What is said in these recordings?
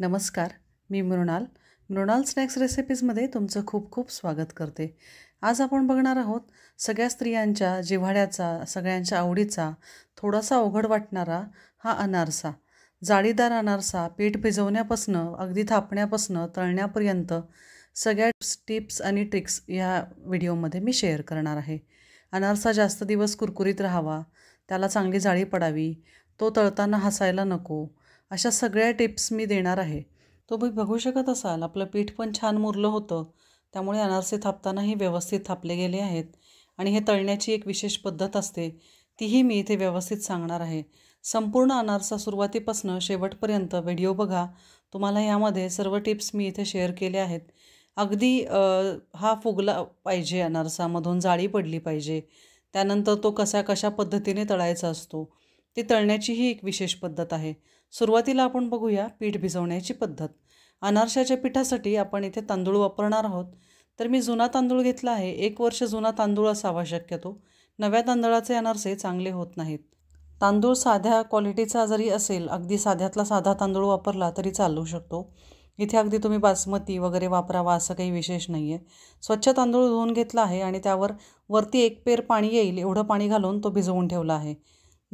नमस्कार मी मृणाल मृणाल स्नॅक्स रेसिपीजमध्ये तुमचं खूप खूप स्वागत करते आज आपण बघणार आहोत सगळ्या स्त्रियांच्या जिव्हाळ्याचा सगळ्यांच्या आवडीचा थोडासा अवघड वाटणारा हा अनारसा जाळीदार अनारसा पीठ भिजवण्यापासनं अगदी थापण्यापासनं तळण्यापर्यंत सगळ्या टिप्स आणि ट्रिक्स या व्हिडिओमध्ये मी शेअर करणार आहे अनारसा जास्त दिवस कुरकुरीत राहावा त्याला चांगली जाळी पडावी तो तळताना हसायला नको अशा सगळ्या टिप्स मी देणार आहे तुम्ही बघू शकत असाल आपलं पीठ पण छान मुरलं होतं त्यामुळे अनारसे थापतानाही व्यवस्थित थापले गेले आहेत आणि हे तळण्याची एक विशेष पद्धत असते तीही मी इथे व्यवस्थित सांगणार आहे संपूर्ण अनारसा सुरुवातीपासून शेवटपर्यंत व्हिडिओ बघा तुम्हाला यामध्ये सर्व टिप्स मी इथे शेअर केल्या आहेत अगदी हा फुगला पाहिजे अनारसामधून जाळी पडली पाहिजे त्यानंतर तो कसा कशा पद्धतीने तळायचा असतो ती तळण्याचीही एक विशेष पद्धत आहे सुरुवातीला आपण बघूया पीठ भिजवण्याची पद्धत अनारशाच्या पिठासाठी आपण इथे तांदूळ वापरणार आहोत तर मी जुना तांदूळ घेतला आहे एक वर्ष जुना तांदूळ असावा शक्यतो नव्या तांदळाचे अनारसे चांगले होत नाहीत तांदूळ साध्या क्वालिटीचा जरी असेल अगदी साध्यातला साधा तांदूळ वापरला तरी चालू शकतो इथे अगदी तुम्ही बासमती वगैरे वापरावा असं काही विशेष नाही आहे स्वच्छ तांदूळ धुवून घेतला आहे आणि त्यावर वरती एक पेर पाणी येईल एवढं पाणी घालून तो भिजवून ठेवला आहे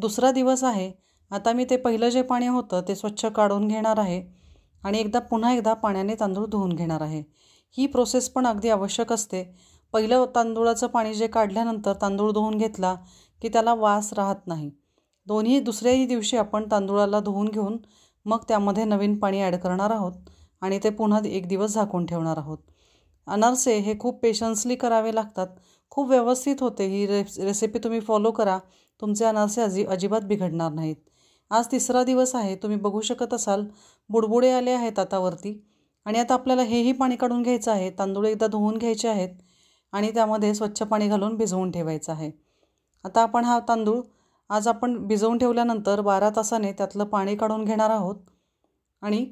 दुसरा दिवस आहे आता मी ते पहिलं जे पाणी होतं ते स्वच्छ काढून घेणार आहे आणि एकदा पुन्हा एकदा पाण्याने तांदूळ धुवून घेणार आहे ही प्रोसेस पण अगदी आवश्यक असते पहिलं तांदूळाचं पाणी जे काढल्यानंतर तांदूळ धुवून घेतला की त्याला वास राहत नाही दोन्ही दुसऱ्याही दिवशी आपण तांदूळाला धुवून घेऊन मग त्यामध्ये नवीन पाणी ॲड करणार आहोत आणि ते पुन्हा एक दिवस झाकून ठेवणार आहोत अनारसे हे खूप पेशन्सली करावे लागतात खूप व्यवस्थित होते ही रेस रेसिपी तुम्ही फॉलो करा तुमचे अनारसे अजि अजिबात बिघडणार नाहीत आज तिसरा दिवस आहे तुम्ही बघू शकत असाल बुडबुडे आले आहेत आतावरती आणि आता आपल्याला हेही पाणी काढून घ्यायचं आहे तांदूळ एकदा धुवून घ्यायचे आहेत आणि त्यामध्ये स्वच्छ पाणी घालून भिजवून ठेवायचं आहे आता आपण हा तांदूळ आज आपण भिजवून ठेवल्यानंतर बारा तासाने त्यातलं पाणी काढून घेणार आहोत आणि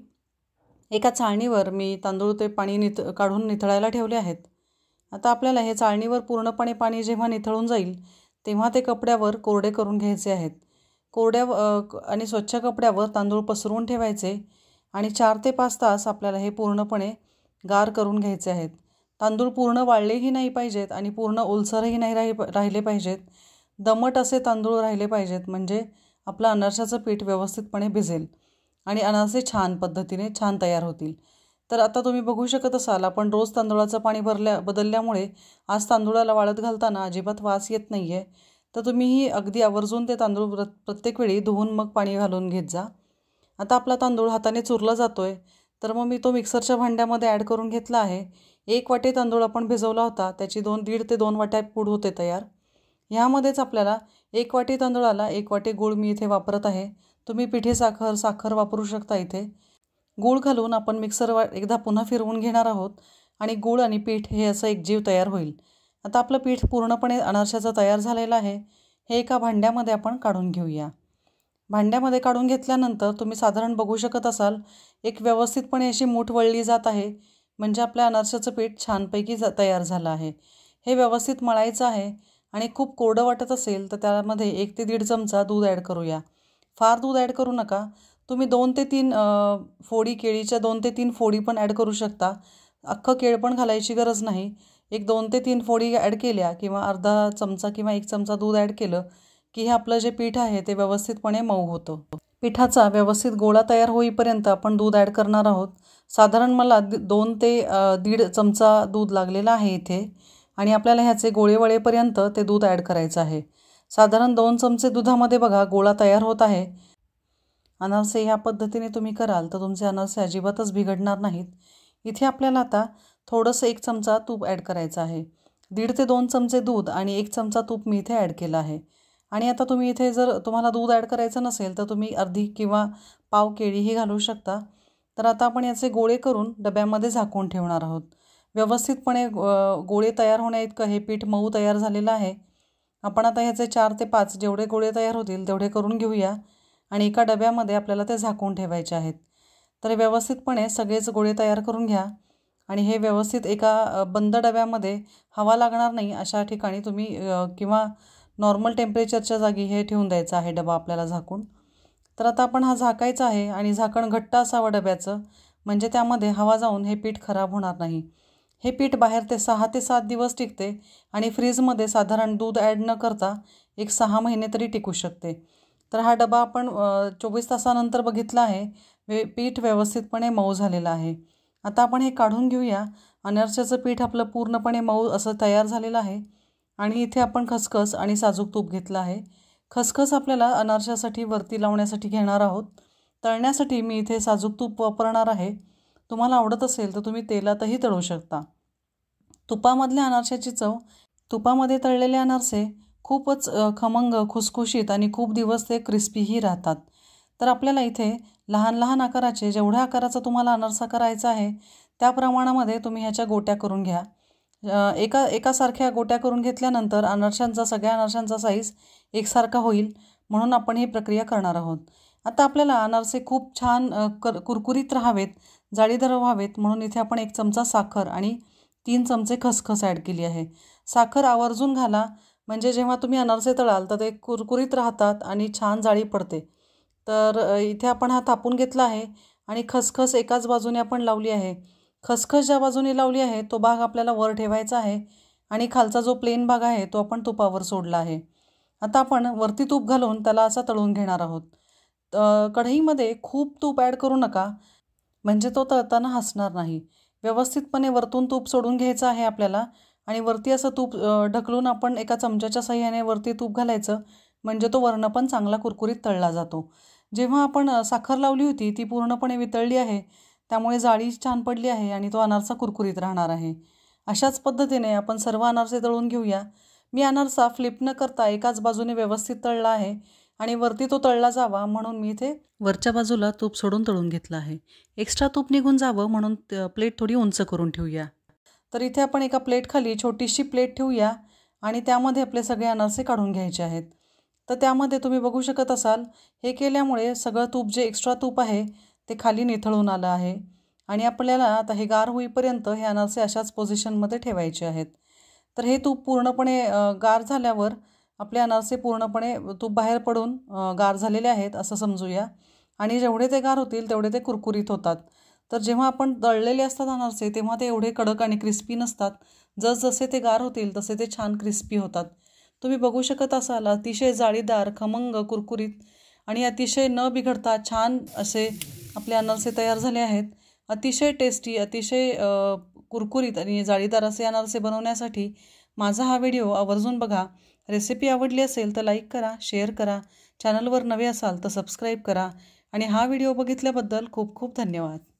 एका चाळणीवर मी तांदूळ ते पाणी नित काढून निथळायला ठेवले आहेत आता आपल्याला हे चाळणीवर पूर्णपणे पाणी जेव्हा निथळून जाईल तेव्हा ते कपड्यावर कोरडे करून घ्यायचे आहेत कोरड्या आणि स्वच्छ कपड्यावर तांदूळ पसरवून ठेवायचे आणि चार ते पाच तास आपल्याला हे पूर्णपणे गार करून घ्यायचे आहेत तांदूळ पूर्ण वाळलेही नाही पाहिजेत आणि पूर्ण ओलसरही नाही राही राहिले पाहिजेत दमट असे तांदूळ राहिले पाहिजेत म्हणजे आपलं अनारशाचं पीठ व्यवस्थितपणे भिजेल आणि अनारसे छान पद्धतीने छान तयार होतील तर आता तुम्ही बघू शकत असाल आपण रोज तांदूळाचं पाणी भरल्या बदलल्यामुळे आज तांदुळाला वाळत घालताना अजिबात वास येत नाही आहे तर तुम्हीही अगदी आवर्जून ते तांदूळ प्र प्रत्येक वेळी धुवून मग पाणी घालून घेत जा आता आपला तांदूळ हाताने चुरला जातो आहे तर मग मी तो मिक्सरच्या भांड्यामध्ये ॲड करून घेतला आहे एक वाटे तांदूळ आपण भिजवला होता त्याची दोन दीड ते दोन वाट्या पूड होते तयार ह्यामध्येच आपल्याला एक वाटी तांदूळाला एक वाटी गूळ मी इथे वापरत आहे तुम्ही पिठे साखर साखर वापरू शकता इथे गूळ घालून आपण मिक्सर एकदा पुन्हा फिरवून घेणार आहोत आणि गूळ आणि पीठ हे असं एक जीव तयार होईल आता आपलं पीठ पूर्णपणे अनारशाचं तयार झालेलं आहे हे एका भांड्यामध्ये आपण काढून घेऊया भांड्यामध्ये काढून घेतल्यानंतर तुम्ही साधारण बघू शकत असाल एक व्यवस्थितपणे अशी मूठ वळली जात आहे म्हणजे आपल्या अनारशाचं पीठ छानपैकी ज तयार झालं आहे हे व्यवस्थित मळायचं आहे आणि खूप कोरडं वाटत असेल तर त्यामध्ये एक ते दीड चमचा दूध ॲड करूया फार दूध ॲड करू नका तुम्ही दोन ते तीन फोडी केळीच्या दोन ते तीन फोडी पण ॲड करू शकता अख्खं केळ पण घालायची गरज नाही एक दोन ते तीन फोडी ॲड केल्या किंवा अर्धा चमचा किंवा एक चमचा दूध ॲड केलं की हे आपलं जे पीठ आहे ते व्यवस्थितपणे मऊ होतं पिठाचा व्यवस्थित गोळा तयार होईपर्यंत आपण दूध ॲड करणार आहोत साधारण मला दोन ते दीड चमचा दूध लागलेला आहे इथे आणि आपल्याला ह्याचे गोळे ते दूध ॲड करायचं आहे साधारण दोन चमचे दुधामध्ये बघा गोळा तयार होत आहे अनारसे ह्या पद्धतीने तुम्ही कराल तर तुमचे अनारसे अजिबातच बिघडणार नाहीत इथे आपल्याला आता थोडंसं एक चमचा तूप ॲड करायचं आहे दीड ते दोन चमचे दूध आणि एक चमचा तूप मी इथे ॲड केला आहे आणि आता तुम्ही इथे जर तुम्हाला दूध ॲड करायचं नसेल तर तुम्ही अर्धी किंवा पाव केळीही घालू शकता तर आता आपण याचे गोळे करून डब्यामध्ये झाकून ठेवणार आहोत व्यवस्थितपणे गोळे तयार होण्या इतकं हे पीठ मऊ तयार झालेलं आहे आपण आता ह्याचे चार ते पाच जेवढे गोळे तयार होतील तेवढे करून घेऊया आणि एका डब्यामध्ये आपल्याला ते झाकून ठेवायचे आहेत तर व्यवस्थितपणे सगळेच गोळे तयार करून घ्या आणि हे व्यवस्थित एका बंद डब्यामध्ये हवा लागणार नाही अशा ठिकाणी तुम्ही किंवा नॉर्मल टेम्परेचरच्या जागी हे ठेवून द्यायचं आहे डबा आपल्याला झाकून तर आता आपण हा झाकायचा आहे आणि झाकण घट्ट असावं डब्याचं म्हणजे त्यामध्ये हवा जाऊन हे पीठ खराब होणार नाही हे पीठ बाहेर ते सहा ते सात दिवस टिकते आणि फ्रीजमध्ये साधारण दूध ॲड न करता एक सहा महिने तरी टिकू शकते तर हा डबा आपण चोवीस तासानंतर बघितला आहे वे पीठ व्यवस्थितपणे मऊ झालेला आहे आता आपण हे काढून घेऊया अनारशाचं पीठ आपलं पूर्णपणे मऊ असं तयार झालेलं आहे आणि इथे आपण खसखस आणि साजूक तूप घेतलं आहे खसखस आपल्याला अनारशासाठी वरती लावण्यासाठी घेणार आहोत तळण्यासाठी मी इथे साजूक तूप वापरणार आहे तुम्हाला आवडत असेल तर तुम्ही तेलातही तळू शकता तुपामधल्या अनारशाची चव तुपामध्ये तळलेले अनारसे खूपच खमंग खुसखुशीत आणि खूप दिवस ते क्रिस्पीही राहतात तर आपल्याला इथे लहान लहान आकाराचे जेवढ्या आकाराचा तुम्हाला अनरसा करायचा आहे त्या प्रमाणामध्ये तुम्ही ह्याच्या गोट्या करून घ्या एका एकासारख्या गोट्या करून घेतल्यानंतर अनरशांचा सगळ्या अनरशांचा साईज एकसारखा होईल म्हणून आपण ही प्रक्रिया करणार आहोत आता आपल्याला अनारसे खूप छान कर कुरकुरीत राहावेत जाळीदार व्हावेत म्हणून इथे आपण एक चमचा साखर आणि तीन चमचे खसखस ॲड केली आहे साखर आवर्जून घाला म्हणजे जेव्हा तुम्ही अनारसे तळाल तर ते कुरकुरीत राहतात आणि छान जाळी पडते तर इथे आपण हा थापून घेतला आहे आणि खसखस एकाच बाजूने आपण लावली आहे खसखस ज्या बाजूने लावली आहे तो भाग आपल्याला वर ठेवायचा आहे आणि खालचा जो प्लेन भाग आहे तो आपण तुपावर सोडला आहे आता आपण वरती तूप घालून त्याला असा तळून घेणार आहोत कढईमध्ये खूप तूप ॲड करू नका म्हणजे तो तळताना हसणार नाही व्यवस्थितपणे वरतून तूप सोडून घ्यायचं आहे आपल्याला आणि वरती असं तूप ढकलून आपण एका चमच्याच्या सह्याने वरती तूप घालायचं म्हणजे तो वर्ण पण चांगला कुरकुरीत तळला जातो जेव्हा आपण साखर लावली होती ती पूर्णपणे वितळली आहे त्यामुळे जाळी छान पडली आहे आणि तो अनारसा कुरकुरीत राहणार आहे अशाच पद्धतीने आपण सर्व अनारसे तळून घेऊया मी अनारसा फ्लिप न करता एकाच बाजूने व्यवस्थित तळला आहे आणि वरती तो तळला जावा म्हणून मी इथे वरच्या बाजूला तूप सोडून तळून घेतलं आहे एक्स्ट्रा तूप निघून जावं म्हणून प्लेट थोडी उंच करून ठेवूया तर इथे आपण एका प्लेटखाली छोटीशी प्लेट ठेवूया आणि त्यामध्ये आपले सगळे अनारसे काढून घ्यायचे आहेत तर त्यामध्ये तुम्ही बघू शकत असाल हे केल्यामुळे सगळं तूप जे एक्स्ट्रा तूप आहे ते खाली निथळून आलं आहे आणि आपल्याला आता हे गार होईपर्यंत हे अनारसे अशाच पोझिशनमध्ये ठेवायचे आहेत तर हे तूप पूर्णपणे गार झाल्यावर आपले अनारसे पूर्णपणे तूप बाहेर पडून गार झालेले आहेत असं समजूया आणि जेवढे ते गार होतील तेवढे ते कुरकुरीत होतात तर जेव्हा आपण दळलेले असतात अनारसे तेव्हा ते एवढे कडक आणि क्रिस्पी नसतात जसजसे ते गार होतील तसे ते छान क्रिस्पी होतात तुम्ही बघू शकत असाल अतिशय जाळीदार खमंग कुरकुरीत आणि अतिशय न बिघडता छान असे आपले अनारसे तयार झाले आहेत अतिशय टेस्टी अतिशय कुरकुरीत आणि जाळीदार असे अनारसे बनवण्यासाठी माझा हा व्हिडिओ आवर्जून बघा रेसिपी आवडली असेल तर लाईक करा शेअर करा चॅनलवर नवे असाल तर सबस्क्राईब करा आणि हा व्हिडिओ बघितल्याबद्दल खूप खूप धन्यवाद